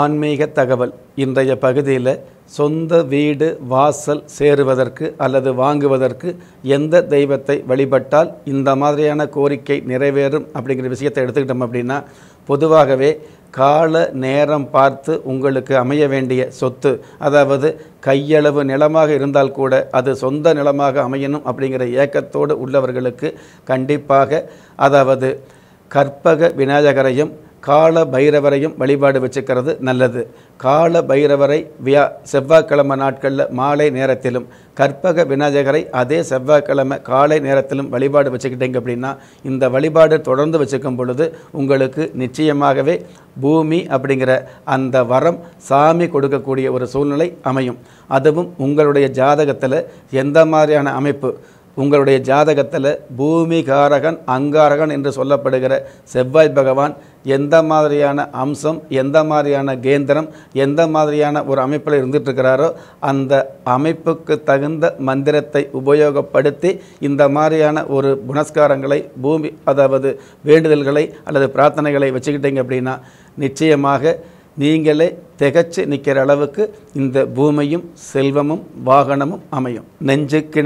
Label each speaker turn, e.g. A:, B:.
A: ஆன்மீக தகவல் இன்றைய பகுதியில் சொந்த வீடு வாசல் சேருவதற்கு அல்லது வாங்குவதற்கு எந்த தெய்வத்தை வழிபட்டால் இந்த மாதிரியான கோரிக்கை நிறைவேறும் அப்படிங்கிற விஷயத்தை எடுத்துக்கிட்டோம் அப்படின்னா பொதுவாகவே கால நேரம் பார்த்து உங்களுக்கு அமைய வேண்டிய சொத்து அதாவது கையளவு நிலமாக இருந்தால் கூட அது சொந்த நிலமாக அமையணும் அப்படிங்கிற ஏக்கத்தோடு உள்ளவர்களுக்கு கண்டிப்பாக அதாவது கற்பக விநாயகரையும் கால பைரவரையும் வழிபாடு வச்சுக்கிறது நல்லது கால பைரவரை வியா செவ்வாய்க்கிழமை நாட்களில் மாலை நேரத்திலும் கற்பக விநாயகரை அதே செவ்வாய்க்கிழமை காலை நேரத்திலும் வழிபாடு வச்சுக்கிட்டீங்க அப்படின்னா இந்த வழிபாடு தொடர்ந்து வச்சுக்கும் பொழுது உங்களுக்கு நிச்சயமாகவே பூமி அப்படிங்கிற அந்த வரம் சாமி கொடுக்கக்கூடிய ஒரு சூழ்நிலை அமையும் அதுவும் உங்களுடைய ஜாதகத்தில் எந்த மாதிரியான அமைப்பு உங்களுடைய ஜாதகத்தில் பூமி காரகன் அங்காரகன் என்று சொல்லப்படுகிற செவ்வாய் பகவான் எந்த மாதிரியான அம்சம் எந்த மாதிரியான கேந்திரம் எந்த மாதிரியான ஒரு அமைப்பில் இருந்துகிட்ருக்கிறாரோ அந்த அமைப்புக்கு தகுந்த மந்திரத்தை உபயோகப்படுத்தி இந்த மாதிரியான ஒரு புனஸ்காரங்களை பூமி அதாவது வேண்டுதல்களை அல்லது பிரார்த்தனைகளை வச்சுக்கிட்டீங்க அப்படின்னா நிச்சயமாக நீங்களே திகச்சு நிற்கிற அளவுக்கு இந்த பூமியும் செல்வமும் வாகனமும் அமையும் நெஞ்சுக்கிணை